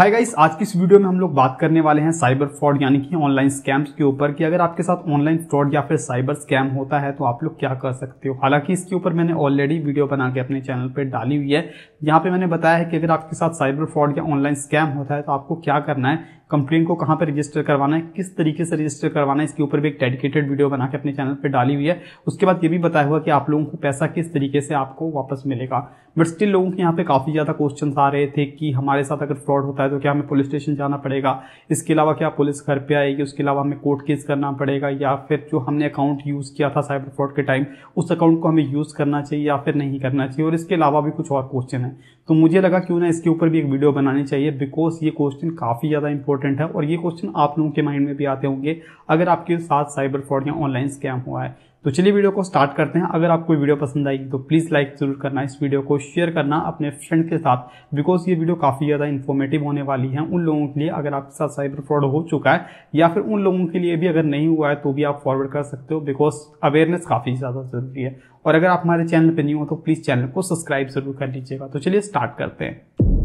hi guys आज की इस वीडियो में हम लोग बात करने वाले हैं साइबर फ्रॉड यानी कि ऑनलाइन स्कैम्स के ऊपर कि अगर आपके साथ ऑनलाइन फ्रॉड या फिर साइबर स्कैम होता है तो आप लोग क्या कर सकते हो हालांकि इसके ऊपर मैंने ऑलरेडी वीडियो बना के अपने चैनल पर डाली हुई है यहाँ पे मैंने बताया है कि अगर आपके साथ साइबर फ्रॉड या ऑनलाइन स्कैम होता है तो आपको क्या करना है कंप्लेन को कहाँ पर रजिस्टर करवाना है किस तरीके से रजिस्टर करवाना है इसके ऊपर भी एक डेडिकेटेड वीडियो बना के अपने चैनल पर डाली हुई है उसके बाद ये भी बताया हुआ कि आप लोगों को पैसा किस तरीके से आपको वापस मिलेगा बट स्टिल लोगों के यहाँ पे काफ़ी ज़्यादा क्वेश्चन आ रहे थे कि हमारे साथ अगर फ्रॉड होता है तो क्या हमें पुलिस स्टेशन जाना पड़ेगा इसके अलावा क्या पुलिस घर पर आएगी उसके अलावा हमें कोर्ट केस करना पड़ेगा या फिर जो हमने अकाउंट यूज़ किया था साइबर फ्रॉड के टाइम उस अकाउंट को हमें यूज़ करना चाहिए या फिर नहीं करना चाहिए और इसके अलावा भी कुछ और क्वेश्चन है तो मुझे लगा क्यों ना इसके ऊपर भी एक वीडियो बनानी चाहिए बिकॉज ये क्वेश्चन काफ़ी ज़्यादा इंपॉर्टेंट इंपॉर्टेंट है और ये क्वेश्चन आप लोगों के माइंड में भी आते होंगे अगर आपके साथ साइबर फ्रॉड या ऑनलाइन स्कैम हुआ है तो चलिए वीडियो को स्टार्ट करते हैं अगर आपको वीडियो पसंद आएगी तो प्लीज़ लाइक ज़रूर करना इस वीडियो को शेयर करना अपने फ्रेंड के साथ बिकॉज ये वीडियो काफ़ी ज़्यादा इन्फॉर्मेटिव होने वाली है उन लोगों के लिए अगर आपके साथ साइबर फ्रॉड हो चुका है या फिर उन लोगों के लिए भी अगर नहीं हुआ है तो भी आप फॉरवर्ड कर सकते हो बिकॉज अवेयरनेस काफ़ी ज़्यादा ज़रूरी है और अगर आप हमारे चैनल पर नहीं हो तो प्लीज़ चैनल को सब्सक्राइब ज़रूर कर लीजिएगा तो चलिए स्टार्ट करते हैं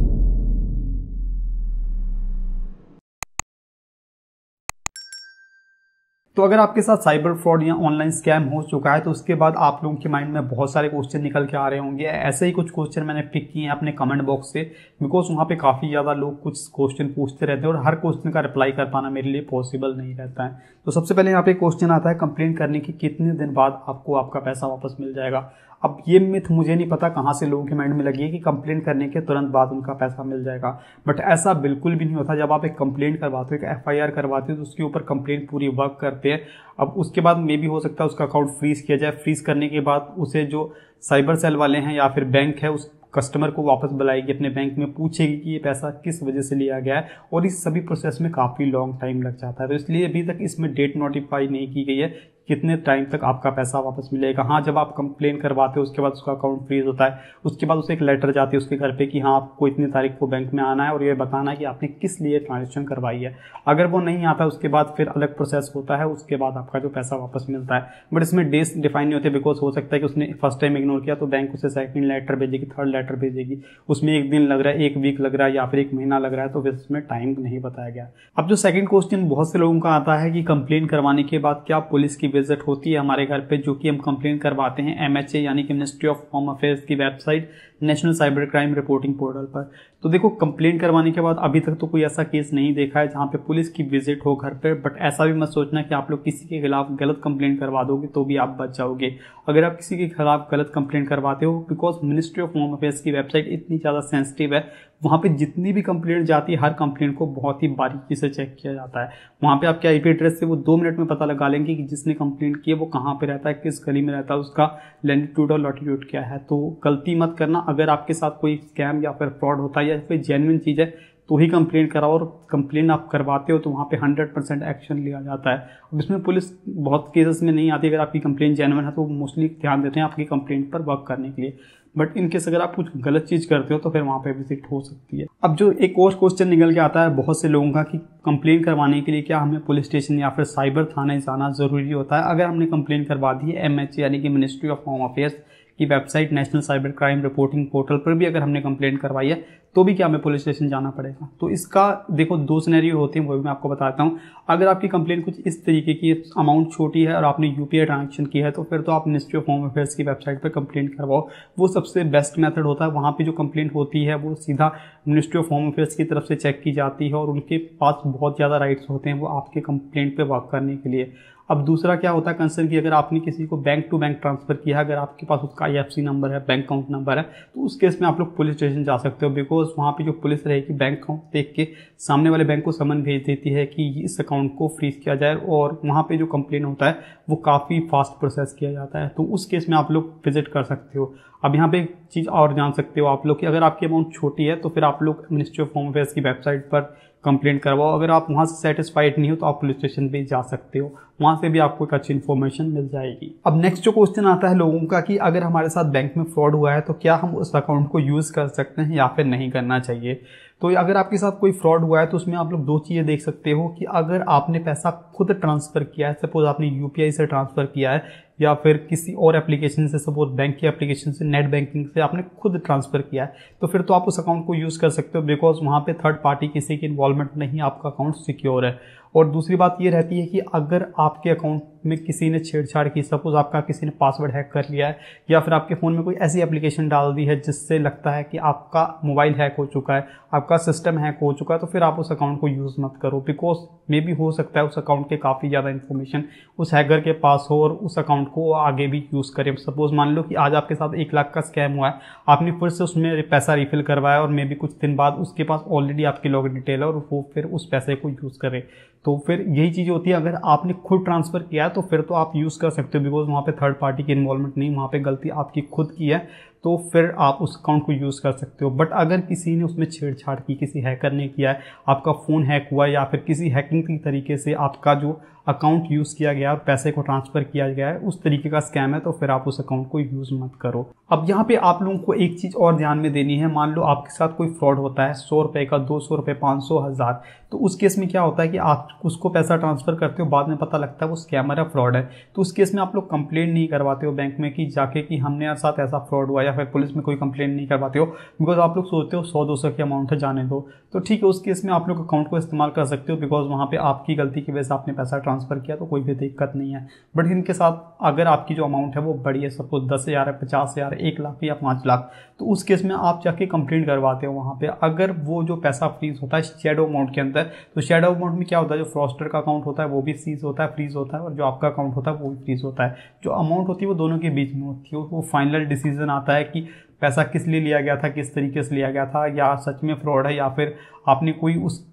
तो अगर आपके साथ साइबर फ्रॉड या ऑनलाइन स्कैम हो चुका है तो उसके बाद आप लोगों के माइंड में बहुत सारे क्वेश्चन निकल के आ रहे होंगे ऐसे ही कुछ क्वेश्चन मैंने पिक किए हैं अपने कमेंट बॉक्स से बिकॉज वहाँ पे काफ़ी ज़्यादा लोग कुछ क्वेश्चन पूछते रहते हैं और हर क्वेश्चन का रिप्लाई कर पाना मेरे लिए पॉसिबल नहीं रहता है तो सबसे पहले यहाँ पे क्वेश्चन आता है कंप्लेन करने के कितने दिन बाद आपको आपका पैसा वापस मिल जाएगा अब ये मिथ मुझे नहीं पता कहाँ से लोगों के माइंड में लगी है कि कंप्लेन करने के तुरंत बाद उनका पैसा मिल जाएगा बट ऐसा बिल्कुल भी नहीं होता जब आप एक कंप्लेंट करवाते हो एक एफ करवाते हो तो उसके ऊपर कंप्लेन पूरी वर्क करते हैं अब उसके बाद मे भी हो सकता है उसका अकाउंट फ्रीज किया जाए फ्रीज करने के बाद उसे जो साइबर सेल वाले हैं या फिर बैंक है उस कस्टमर को वापस बुलाएगी अपने बैंक में पूछेगी कि ये पैसा किस वजह से लिया गया है और इस सभी प्रोसेस में काफ़ी लॉन्ग टाइम लग जाता है तो इसलिए अभी तक इसमें डेट नोटिफाई नहीं की गई है कितने टाइम तक आपका पैसा वापस मिलेगा हाँ जब आप कंप्लेन करवाते हो उसके बाद उसका अकाउंट फ्रीज होता है उसके बाद उसे एक लेटर जाती है उसके घर पे कि हाँ आपको इतनी तारीख को बैंक में आना है और ये बताना है कि आपने किस लिए ट्रांजेक्शन करवाई है अगर वो नहीं आता उसके बाद फिर अलग प्रोसेस होता है उसके बाद आपका जो पैसा वापस मिलता है बट इसमें डेज डिफाइन नहीं होते बिकॉज हो सकता है कि उसने फर्स्ट टाइम इग्नोर किया तो बैंक उसे सेकेंड लेटर भेजेगी थर्ड लेटर भेजेगी उसमें एक दिन लग रहा है एक वीक लग रहा है या फिर एक महीना लग रहा है तो फिर उसमें टाइम नहीं बताया गया अब जो सेकेंड क्वेश्चन बहुत से लोगों का आता है कि कंप्लेन करवाने के बाद क्या पुलिस की विजिट होती है हमारे घर पे जो कि हम कंप्लेन करवाते हैं एम यानी कि मिनिस्ट्री ऑफ होम अफेयर्स की website national cyber crime reporting portal पर तो देखो कंप्लेन करवाने के बाद अभी तक तो कोई ऐसा केस नहीं देखा है जहाँ पे पुलिस की विजिट हो घर पर बट ऐसा भी मत सोचना कि आप लोग किसी के खिलाफ गलत कंप्लेन करवा दोगे तो भी आप बच जाओगे अगर आप किसी के खिलाफ गलत कंप्लेन करवाते हो because ministry of home affairs की वेबसाइट इतनी ज़्यादा सेंसिटिव है वहाँ पे जितनी भी कंप्लेंट जाती है हर कंप्लेंट को बहुत ही बारीकी से चेक किया जाता है वहाँ पे आपके आईपी एड्रेस से वो दो मिनट में पता लगा लेंगे कि जिसने कंप्लेंट की है वो कहाँ पे रहता है किस गली में रहता है उसका लैंडिट्यूड और लॉटिट्यूड क्या है तो गलती मत करना अगर आपके साथ कोई स्कैम या फिर फ्रॉड होता है या फिर जेनविन चीज़ है तो ही कंप्लेंट कराओ और कंप्लेंट आप करवाते हो तो वहाँ पे 100 परसेंट एक्शन लिया जाता है अब इसमें पुलिस बहुत केसेस में नहीं आती अगर आपकी कंप्लेंट जेनवन है तो मोस्टली ध्यान देते हैं आपकी कंप्लेंट पर वर्क करने के लिए बट इनकेस अगर आप कुछ गलत चीज़ करते हो तो फिर वहाँ पे विजिट हो सकती है अब जो एक और क्वेश्चन निकल के आता है बहुत से लोगों का कि कंप्लेन करवाने के लिए क्या हमें पुलिस स्टेशन या फिर साइबर थाने जाना ज़रूरी होता है अगर हमने कंप्लेन करवा दी है एम यानी कि मिनिस्ट्री ऑफ होम अफेयर्स की website national cyber crime reporting portal पर भी अगर हमने कंप्लेन करवाई है तो भी क्या हमें पुलिस स्टेशन जाना पड़ेगा तो इसका देखो दो सिनेरियो होते हैं वो भी मैं आपको बताता हूँ अगर आपकी कंप्लेन कुछ इस तरीके की अमाउंट छोटी है और आपने यू पी ट्रांजेक्शन की है तो फिर तो आप मिनिस्ट्री ऑफ होम अफेयर्स की वेबसाइट पर कंप्लेंट करवाओ वो सबसे बेस्ट मेथड होता है वहाँ पर जो कंप्लेंट होती है वो सीधा मिनिस्ट्री ऑफ होम अफेयर्स की तरफ से चेक की जाती है और उनके पास बहुत ज़्यादा राइट्स होते हैं वो आपके कंप्लेंट पर वर्क करने के लिए अब दूसरा क्या होता है कंसर्न कि अगर आपने किसी को बैंक टू बैंक ट्रांसफ़र किया है अगर आपके पास उसका आई नंबर है बैंक अकाउंट नंबर है तो उस केस में आप लोग पुलिस स्टेशन जा सकते हो बिकॉज सपोज वहाँ पे जो पुलिस रहेगी बैंक को देख के सामने वाले बैंक को समन भेज देती है कि इस अकाउंट को फ्रीज किया जाए और वहाँ पे जो कंप्लेन होता है वो काफ़ी फास्ट प्रोसेस किया जाता है तो उस केस में आप लोग विजिट कर सकते हो अब यहाँ पे एक चीज़ और जान सकते हो आप लोग कि अगर आपकी अमाउंट छोटी है तो फिर आप लोग मिनिस्ट्री ऑफ होम अफेयर्स की वेबसाइट पर कंप्लेंट करवाओ अगर आप वहाँ से सेटिस्फाइड नहीं हो तो आप पुलिस स्टेशन भी जा सकते हो वहाँ से भी आपको एक अच्छी इन्फॉर्मेशन मिल जाएगी अब नेक्स्ट जो क्वेश्चन आता है लोगों का कि अगर हमारे साथ बैंक में फ्रॉड हुआ है तो क्या हम उस अकाउंट को यूज़ कर सकते हैं या फिर नहीं करना चाहिए तो अगर आपके साथ कोई फ्रॉड हुआ है तो उसमें आप लोग दो चीज़ें देख सकते हो कि अगर आपने पैसा खुद ट्रांसफ़र किया है सपोज आपने यू से ट्रांसफ़र किया है या फिर किसी और एप्लीकेशन से सपोज बैंक की एप्लीकेशन से नेट बैंकिंग से आपने खुद ट्रांसफ़र किया है तो फिर तो आप उस अकाउंट को यूज़ कर सकते हो बिकॉज वहाँ पे थर्ड पार्टी किसी की इन्वॉल्वमेंट नहीं आपका अकाउंट सिक्योर है और दूसरी बात ये रहती है कि अगर आपके अकाउंट में किसी ने छेड़छाड़ की सपोज़ आपका किसी ने पासवर्ड हैक कर लिया है या फिर आपके फ़ोन में कोई ऐसी एप्लीकेशन डाल दी है जिससे लगता है कि आपका मोबाइल हैक हो चुका है आपका सिस्टम हैक हो चुका है तो फिर आप उस अकाउंट को यूज़ मत करो बिकॉज मे भी हो सकता है उस अकाउंट के काफ़ी ज़्यादा इन्फॉर्मेशन उस हैकर के पास हो और उस अकाउंट को आगे भी यूज़ करें सपोज़ मान लो कि आज आपके साथ एक लाख का स्कैम हुआ है आपने फिर से उसमें पैसा रिफिल करवाया और मे भी कुछ दिन बाद उसके पास ऑलरेडी आपकी लॉग डिटेल है और वो फिर उस पैसे को यूज़ करें तो फिर यही चीज़ होती है अगर आपने खुद ट्रांसफ़र किया है तो फिर तो आप यूज़ कर सकते हो बिकॉज वहाँ पे थर्ड पार्टी की इन्वॉल्वमेंट नहीं वहाँ पे गलती आपकी खुद की है तो फिर आप उस अकाउंट को यूज़ कर सकते हो बट अगर किसी ने उसमें छेड़छाड़ की किसी हैकर ने किया है आपका फ़ोन हैक हुआ है या फिर किसी हैकिंग की तरीके से आपका जो अकाउंट यूज़ किया गया और पैसे को ट्रांसफ़र किया गया है उस तरीके का स्कैम है तो फिर आप उस अकाउंट को यूज़ मत करो अब यहाँ पे आप लोगों को एक चीज़ और ध्यान में देनी है मान लो आपके साथ कोई फ्रॉड होता है सौ रुपये का दो सौ रुपये पाँच सौ हज़ार तो उस केस में क्या होता है कि आप उसको पैसा ट्रांसफ़र करते हो बाद में पता लगता है वो स्कैमर है फ्रॉड है तो उस केस में आप लोग कंप्लेन नहीं करवाते हो बैंक में कि जाके कि हमने यार साथ ऐसा फ्रॉड हुआ या फिर पुलिस में कोई कंप्लेन नहीं करवाते हो बिकॉज आप लोग सोचते हो सौ दो सौ के अमाउंट है जाने दो तो ठीक है उस केस में आप लोग अकाउंट को इस्तेमाल कर सकते हो बिकॉज वहाँ पर आपकी गलती की वजह से आपने पैसा ट्रांसफ़र किया तो कोई भी दिक्कत नहीं है बट इनके साथ अगर आपकी जो अमाउंट है वो बड़ी है सपोज दस हज़ार है पचास हज़ार एक लाख या पाँच लाख तो उस केस में आप जाके कंप्लेंट करवाते हो वहाँ पर अगर वो जो पैसा फ्रीज होता है शेडो अमाउंट के अंदर है तो शेडो अकाउंट में क्या होता है जो फ्रॉस्टर का अकाउंट होता है वो भी सीज होता है फ्रीज होता है और जो आपका अकाउंट होता है वो भी फ्रीज होता है जो अमाउंट होती है वो दोनों के बीच में होती है वो फाइनल डिसीजन आता है कि पैसा किस लिए लिया गया था किस तरीके से लिया गया था या सच में फ्रॉड है या फिर आपने कोई उस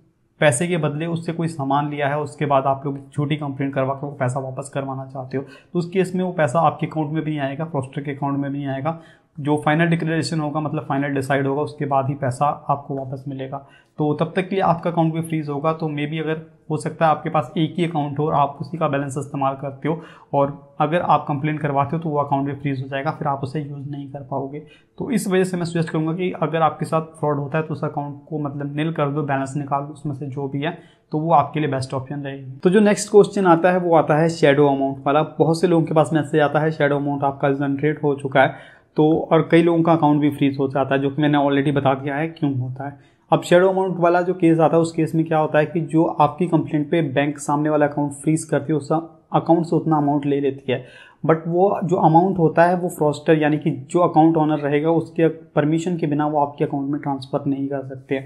पैसे के बदले उससे कोई सामान लिया है उसके बाद आप लोग छोटी कंप्लेंट करवा कर वो पैसा वापस करवाना चाहते हो तो उस केस में वो पैसा आपके अकाउंट में भी नहीं आएगा प्रोस्टर के अकाउंट में भी नहीं आएगा जो फाइनल डिक्लेरेशन होगा मतलब फाइनल डिसाइड होगा उसके बाद ही पैसा आपको वापस मिलेगा तो तब तक के लिए आपका अकाउंट भी फ्रीज होगा तो मे बी अगर हो सकता है आपके पास एक ही अकाउंट हो और आप उसी का बैलेंस इस्तेमाल करते हो और अगर आप कंप्लेन करवाते हो तो वो अकाउंट भी फ्रीज हो जाएगा फिर आप उसे यूज़ नहीं कर पाओगे तो इस वजह से मैं सजेस्ट करूँगा कि अगर आपके साथ फ्रॉड होता है तो उस अकाउंट को मतलब निल कर दो बैलेंस निकाल दो उसमें से जो भी है तो वो आपके लिए बेस्ट ऑप्शन रहेगी तो जो नेक्स्ट क्वेश्चन आता है वो आता है शेडो अमाउंट वाला बहुत से लोगों के पास मैसेज आता है शेडो अमाउंट आपका जनरेट हो चुका है तो और कई लोगों का अकाउंट भी फ्रीज हो जाता है जो कि मैंने ऑलरेडी बता दिया है क्यों होता है अब शेडो अमाउंट वाला जो केस आता है उस केस में क्या होता है कि जो आपकी कंप्लेंट पे बैंक सामने वाला अकाउंट फ्रीज करती है उस अकाउंट से उतना अमाउंट ले लेती है बट वो जो अमाउंट होता है वो फ्रॉस्टर यानी कि जो अकाउंट ऑनर रहेगा उसके परमिशन के बिना वो आपके अकाउंट में ट्रांसफ़र नहीं कर सकते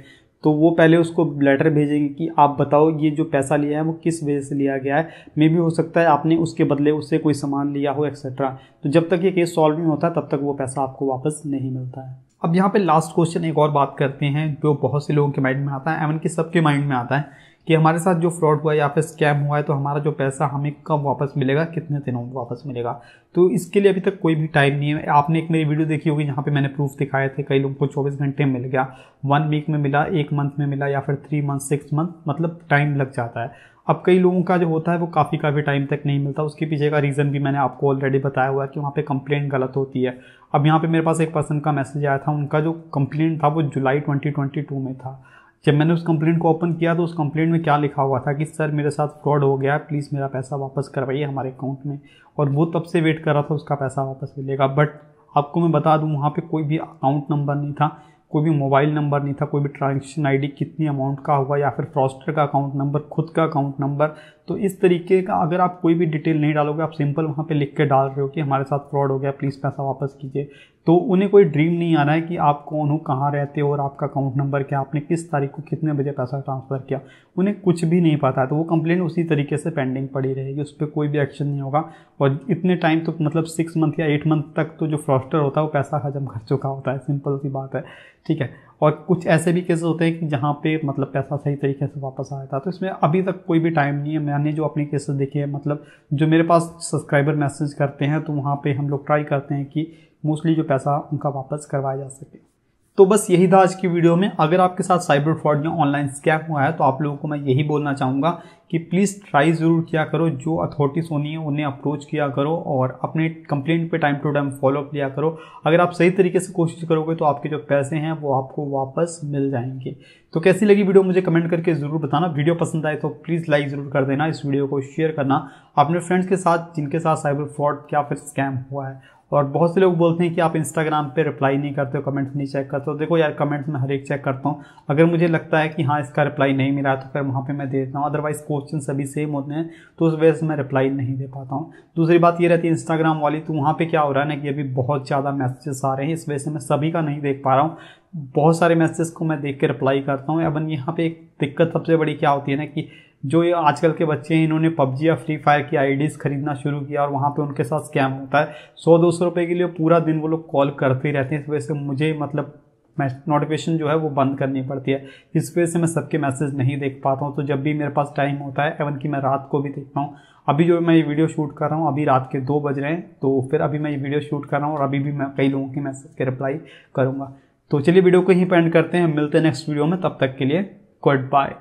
तो वो पहले उसको लेटर भेजेंगे कि आप बताओ ये जो पैसा लिया है वो किस वजह से लिया गया है मे भी हो सकता है आपने उसके बदले उससे कोई सामान लिया हो एक्सेट्रा तो जब तक ये केस सॉल्व नहीं होता तब तक वो पैसा आपको वापस नहीं मिलता है अब यहाँ पे लास्ट क्वेश्चन एक और बात करते हैं जो बहुत से लोगों के माइंड में आता है एवन कि सबके माइंड में आता है कि हमारे साथ जो फ्रॉड हुआ है या फिर स्कैम हुआ है तो हमारा जो पैसा हमें कब वापस मिलेगा कितने दिनों में वापस मिलेगा तो इसके लिए अभी तक कोई भी टाइम नहीं है आपने एक मेरी वीडियो देखी होगी जहाँ पे मैंने प्रूफ दिखाए थे कई लोगों को चौबीस घंटे में मिल गया वन वीक में मिला एक मंथ में मिला या फिर थ्री मंथ सिक्स मंथ मतलब टाइम लग जाता है अब कई लोगों का जो होता है वो काफ़ी काफ़ी टाइम तक नहीं मिलता उसके पीछे का रीज़न भी मैंने आपको ऑलरेडी बताया हुआ है कि वहाँ पे कंप्लेंट गलत होती है अब यहाँ पे मेरे पास एक पर्सन का मैसेज आया था उनका जो कंप्लेंट था वो जुलाई 2022 में था जब मैंने उस कंप्लेंट को ओपन किया तो उस कंप्लेंट में क्या लिखा हुआ था कि सर मेरे साथ फ्रॉड हो गया प्लीज़ मेरा पैसा वापस करवाइए हमारे अकाउंट में और वो तब से वेट कर रहा था उसका पैसा वापस मिलेगा बट आपको मैं बता दूँ वहाँ पर कोई भी अकाउंट नंबर नहीं था कोई भी मोबाइल नंबर नहीं था कोई भी ट्रांजेक्शन आईडी कितनी अमाउंट का हुआ या फिर फ्रॉस्टर का अकाउंट नंबर खुद का अकाउंट नंबर तो इस तरीके का अगर आप कोई भी डिटेल नहीं डालोगे आप सिंपल वहाँ पे लिख के डाल रहे हो कि हमारे साथ फ्रॉड हो गया प्लीज़ पैसा वापस कीजिए तो उन्हें कोई ड्रीम नहीं आ रहा है कि आप कौन हो कहाँ रहते हो और आपका अकाउंट नंबर क्या आपने किस तारीख को कितने बजे पैसा ट्रांसफ़र किया उन्हें कुछ भी नहीं पता तो वो कंप्लेंट उसी तरीके से पेंडिंग पड़ी रहेगी उस पर कोई भी एक्शन नहीं होगा और इतने टाइम तो मतलब सिक्स मंथ या एट मंथ तक तो जो फ्रॉस्टर होता है वो पैसा हजम कर चुका होता है सिंपल सी बात है ठीक है और कुछ ऐसे भी केसेस होते हैं कि जहाँ पे मतलब पैसा सही तरीके से वापस आया था तो इसमें अभी तक कोई भी टाइम नहीं है मैंने जो अपने केसेस देखे हैं मतलब जो मेरे पास सब्सक्राइबर मैसेज करते हैं तो वहाँ पे हम लोग ट्राई करते हैं कि मोस्टली जो पैसा उनका वापस करवाया जा सके तो बस यही था आज की वीडियो में अगर आपके साथ साइबर फ्रॉड या ऑनलाइन स्कैम हुआ है तो आप लोगों को मैं यही बोलना चाहूँगा कि प्लीज़ ट्राई ज़रूर किया करो जो अथॉरिटीज़ होनी है उन्हें अप्रोच किया करो और अपने कंप्लेंट पे टाइम टू टाइम फॉलोअप लिया करो अगर आप सही तरीके से कोशिश करोगे तो आपके जो पैसे हैं वो आपको वापस मिल जाएंगे तो कैसी लगी वीडियो मुझे कमेंट करके ज़रूर बताना वीडियो पसंद आए तो प्लीज़ लाइक ज़रूर कर देना इस वीडियो को शेयर करना अपने फ्रेंड्स के साथ जिनके साथ साइबर फ्रॉड या फिर स्कैम हुआ है और बहुत से लोग बोलते हैं कि आप इंस्टाग्राम पे रिप्लाई नहीं करते हो कमेंट्स नहीं चेक करते हो तो देखो यार कमेंट्स में हर एक चेक करता हूँ अगर मुझे लगता है कि हाँ इसका रिप्लाई नहीं मिला तो फिर वहाँ पे मैं देता हूँ अदरवाइज क्वेश्चन सभी सेम होते हैं तो उस वजह से मैं रिप्लाई नहीं दे पाता हूँ दूसरी बात ये रहती है इंस्टाग्राम वाली तो वहाँ पर क्या हो रहा है ना कि अभी बहुत ज़्यादा मैसेजेस आ रहे हैं इस वजह से मैं सभी का नहीं देख पा रहा हूँ बहुत सारे मैसेजेस को मैं देख के रिप्लाई करता हूँ एवन यहाँ पे एक दिक्कत सबसे बड़ी क्या होती है ना कि जो ये आजकल के बच्चे हैं इन्होंने पबजी या फ्री फायर की आई खरीदना शुरू किया और वहाँ पे उनके साथ स्कैम होता है सौ दो सौ रुपये के लिए पूरा दिन वो लोग कॉल करते ही रहते हैं इस वजह से मुझे मतलब नोटिफिकेशन जो है वो बंद करनी पड़ती है इस वजह से मैं सबके मैसेज नहीं देख पाता हूँ तो जब भी मेरे पास टाइम होता है एवन कि मैं रात को भी देखता हूँ अभी जो मैं ये वीडियो शूट कर रहा हूँ अभी रात के दो बज रहे हैं तो फिर अभी मैं ये वीडियो शूट कर रहा हूँ और अभी भी मैं कई लोगों के मैसेज के रिप्लाई करूँगा तो चलिए वीडियो को ही पेंड करते हैं मिलते हैं नेक्स्ट वीडियो में तब तक के लिए गुड बाय